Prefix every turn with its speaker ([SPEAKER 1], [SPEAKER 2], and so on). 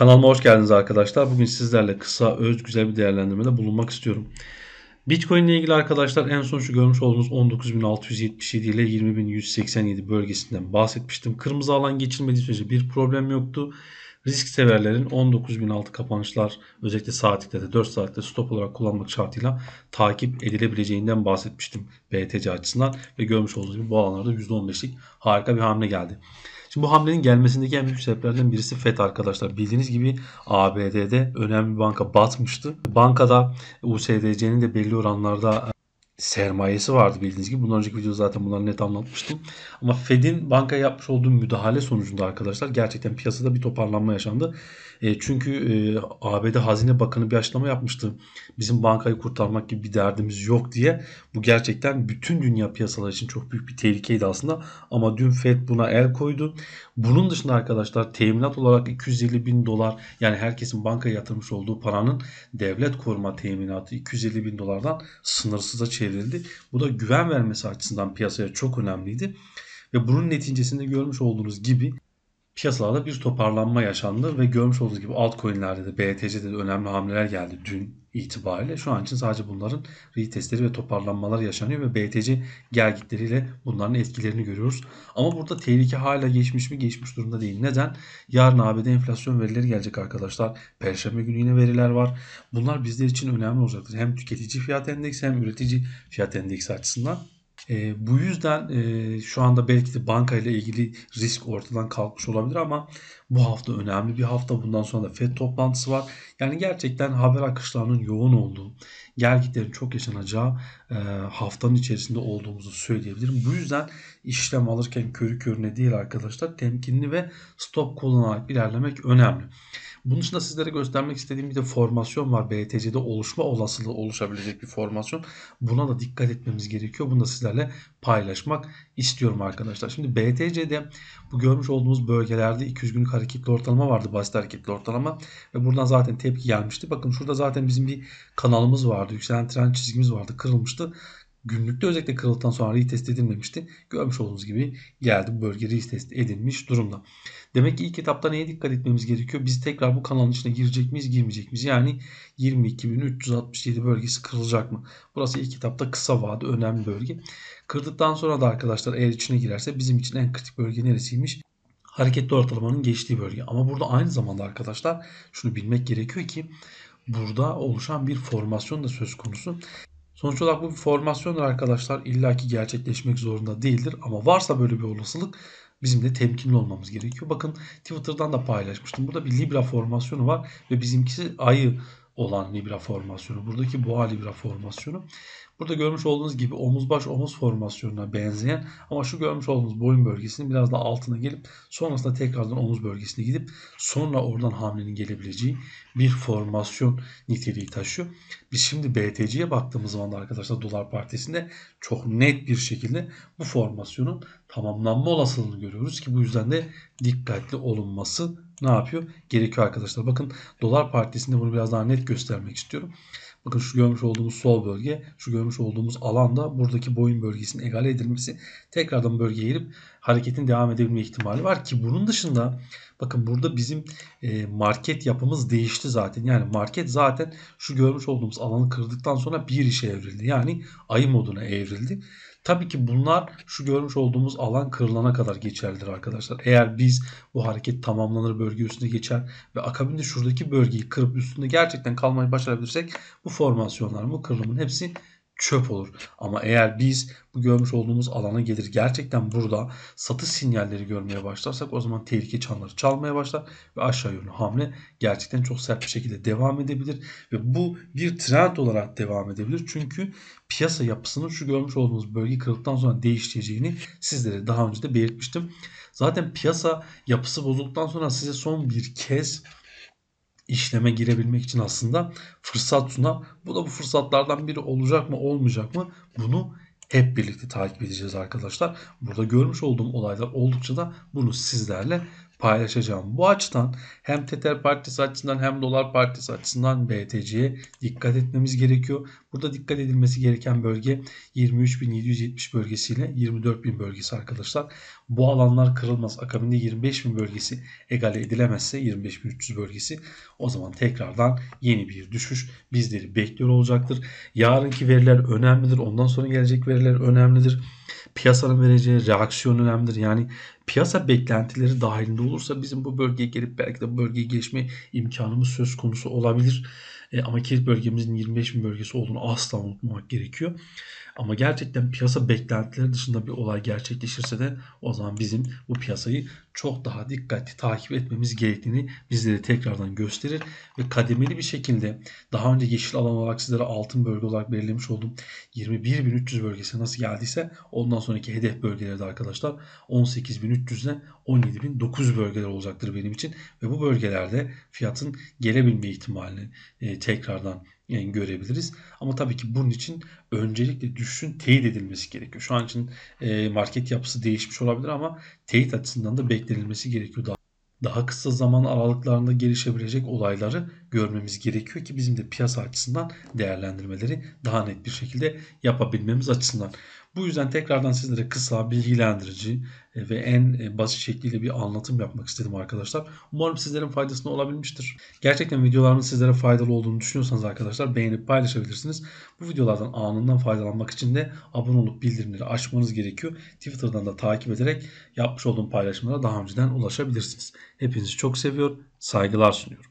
[SPEAKER 1] Kanalıma hoş geldiniz arkadaşlar. Bugün sizlerle kısa, öz, güzel bir değerlendirmede bulunmak istiyorum. Bitcoin ile ilgili arkadaşlar en son şu görmüş olduğunuz 19.677 ile 20.187 bölgesinden bahsetmiştim. Kırmızı alan geçilmediği sürece bir problem yoktu. Risk severlerin 19.006 kapanışlar özellikle saatlikte de 4 saatte stop olarak kullanmak şartıyla takip edilebileceğinden bahsetmiştim BTC açısından. Ve görmüş olduğunuz gibi bu alanlarda %15'lik harika bir hamle geldi. Şimdi bu hamlenin gelmesindeki en büyük sebeplerden birisi FED arkadaşlar. Bildiğiniz gibi ABD'de önemli bir banka batmıştı. Bankada USDC'nin de belli oranlarda sermayesi vardı bildiğiniz gibi. Bundan önceki videoda zaten bunları net anlatmıştım. Ama Fed'in banka yapmış olduğu müdahale sonucunda arkadaşlar gerçekten piyasada bir toparlanma yaşandı. E, çünkü e, ABD Hazine Bakanı bir açıklama yapmıştı. Bizim bankayı kurtarmak gibi bir derdimiz yok diye. Bu gerçekten bütün dünya piyasaları için çok büyük bir tehlikeydi aslında. Ama dün Fed buna el koydu. Bunun dışında arkadaşlar teminat olarak 250 bin dolar yani herkesin bankaya yatırmış olduğu paranın devlet koruma teminatı 250 bin dolardan sınırsıza çevrildi devrildi. Bu da güven vermesi açısından piyasaya çok önemliydi. Ve bunun neticesinde görmüş olduğunuz gibi piyasalarda bir toparlanma yaşandı ve görmüş olduğunuz gibi altcoin'lerde de BTC'de de önemli hamleler geldi dün itibariyle. Şu an için sadece bunların retestleri ve toparlanmalar yaşanıyor ve BTC gelgitleriyle bunların etkilerini görüyoruz. Ama burada tehlike hala geçmiş mi? Geçmiş durumda değil. Neden? Yarın ABD enflasyon verileri gelecek arkadaşlar. Perşembe günü yine veriler var. Bunlar bizler için önemli olacaktır. Hem tüketici fiyat endeksi hem üretici fiyat endeksi açısından. E, bu yüzden e, şu anda belki de banka ile ilgili risk ortadan kalkmış olabilir ama bu hafta önemli bir hafta. Bundan sonra da FED toplantısı var. Yani gerçekten haber akışlarının yoğun olduğu, gerginliklerin çok yaşanacağı e, haftanın içerisinde olduğumuzu söyleyebilirim. Bu yüzden işlem alırken körü körüne değil arkadaşlar temkinli ve stop kullanarak ilerlemek önemli. Bunun dışında sizlere göstermek istediğim bir de formasyon var. BTC'de oluşma olasılığı oluşabilecek bir formasyon. Buna da dikkat etmemiz gerekiyor. Bunu da sizlerle paylaşmak istiyorum arkadaşlar. Şimdi BTC'de bu görmüş olduğumuz bölgelerde 200 günlük hareketli ortalama vardı. Basit hareketli ortalama. Ve buradan zaten tepki gelmişti. Bakın şurada zaten bizim bir kanalımız vardı. Yükselen tren çizgimiz vardı. Kırılmıştı. Günlükte özellikle kırıltıdan sonra retest edilmemişti. Görmüş olduğunuz gibi geldi bu bölge retest edilmiş durumda. Demek ki ilk etapta neye dikkat etmemiz gerekiyor? Biz tekrar bu kanalın içine girecek miyiz girmeyecek miyiz? Yani 22.367 bölgesi kırılacak mı? Burası ilk etapta kısa vade önemli bölge. Kırdıktan sonra da arkadaşlar eğer içine girerse bizim için en kritik bölge neresiymiş? Hareketli ortalamanın geçtiği bölge. Ama burada aynı zamanda arkadaşlar şunu bilmek gerekiyor ki burada oluşan bir formasyon da söz konusu. Sonuç olarak bu bir formasyondur arkadaşlar. İlla ki gerçekleşmek zorunda değildir. Ama varsa böyle bir olasılık bizim de temkinli olmamız gerekiyor. Bakın Twitter'dan da paylaşmıştım. Burada bir Libra formasyonu var ve bizimkisi ayı olan Libra formasyonu. Buradaki boğa Libra formasyonu. Burada görmüş olduğunuz gibi omuz baş omuz formasyonuna benzeyen ama şu görmüş olduğunuz boyun bölgesinin biraz da altına gelip sonrasında tekrardan omuz bölgesine gidip sonra oradan hamlenin gelebileceği bir formasyon niteliği taşıyor. Biz şimdi BTC'ye baktığımız zaman da arkadaşlar Dolar Partisi'nde çok net bir şekilde bu formasyonun tamamlanma olasılığını görüyoruz ki bu yüzden de dikkatli olunması ne yapıyor? Gerekiyor arkadaşlar. Bakın Dolar Partisi'nde bunu biraz daha net göstermek istiyorum. Bakın şu görmüş olduğumuz sol bölge, şu görmüş olduğumuz alanda buradaki boyun bölgesinin egale edilmesi tekrardan bölgeye girip hareketin devam edebilme ihtimali var ki bunun dışında bakın burada bizim e, market yapımız değişti zaten. Yani market zaten şu görmüş olduğumuz alanı kırdıktan sonra bir işe evrildi. Yani ayı moduna evrildi. Tabii ki bunlar şu görmüş olduğumuz alan kırılana kadar geçerlidir arkadaşlar. Eğer biz bu hareket tamamlanır bölge üstünde geçer ve akabinde şuradaki bölgeyi kırıp üstünde gerçekten kalmayı başarabilirsek bu formasyonlar bu kırılımın hepsi çöp olur. Ama eğer biz bu görmüş olduğumuz alana gelir gerçekten burada satış sinyalleri görmeye başlarsak o zaman tehlike çanları çalmaya başlar ve aşağı yönlü hamle gerçekten çok sert bir şekilde devam edebilir ve bu bir trend olarak devam edebilir. Çünkü piyasa yapısının şu görmüş olduğumuz bölge kırıldıktan sonra değişeceğini sizlere daha önce de belirtmiştim. Zaten piyasa yapısı bozulduktan sonra size son bir kez işleme girebilmek için aslında fırsat sunan bu da bu fırsatlardan biri olacak mı olmayacak mı bunu hep birlikte takip edeceğiz arkadaşlar. Burada görmüş olduğum olaylar oldukça da bunu sizlerle paylaşacağım. Bu açıdan hem Tether Partisi açısından hem Dolar Partisi açısından BTC'ye dikkat etmemiz gerekiyor. Burada dikkat edilmesi gereken bölge 23.770 bölgesiyle 24.000 bölgesi arkadaşlar. Bu alanlar kırılmaz. Akabinde 25.000 bölgesi egale edilemezse 25.300 bölgesi o zaman tekrardan yeni bir düşüş bizleri bekliyor olacaktır. Yarınki veriler önemlidir. Ondan sonra gelecek veriler önemlidir. Piyasanın vereceği reaksiyon önemlidir. Yani piyasa beklentileri dahilinde olursa bizim bu bölgeye gelip belki de bu bölgeye geçme imkanımız söz konusu olabilir. E, ama kilit bölgemizin 25 bin bölgesi olduğunu asla unutmamak gerekiyor. Ama gerçekten piyasa beklentileri dışında bir olay gerçekleşirse de o zaman bizim bu piyasayı çok daha dikkatli takip etmemiz gerektiğini bizlere tekrardan gösterir. Ve kademeli bir şekilde daha önce yeşil alan olarak sizlere altın bölge olarak belirlemiş olduğum 21.300 bölgesi nasıl geldiyse ondan sonraki hedef bölgelerde arkadaşlar 18.300 17300'e 17009 bölgeler olacaktır benim için ve bu bölgelerde fiyatın gelebilme ihtimalini e, tekrardan e, görebiliriz. Ama tabii ki bunun için öncelikle düşüşün teyit edilmesi gerekiyor. Şu an için e, market yapısı değişmiş olabilir ama teyit açısından da beklenilmesi gerekiyor daha kısa zaman aralıklarında gelişebilecek olayları görmemiz gerekiyor ki bizim de piyasa açısından değerlendirmeleri daha net bir şekilde yapabilmemiz açısından. Bu yüzden tekrardan sizlere kısa, bilgilendirici e, ve en e, basit şekliyle bir anlatım yapmak istedim arkadaşlar. Umarım sizlerin faydasına olabilmiştir. Gerçekten videolarımın sizlere faydalı olduğunu düşünüyorsanız arkadaşlar beğenip paylaşabilirsiniz. Bu videolardan anından faydalanmak için de abone olup bildirimleri açmanız gerekiyor. Twitter'dan da takip ederek yapmış olduğum paylaşımlara daha önceden ulaşabilirsiniz. Hepinizi çok seviyor, saygılar sunuyorum.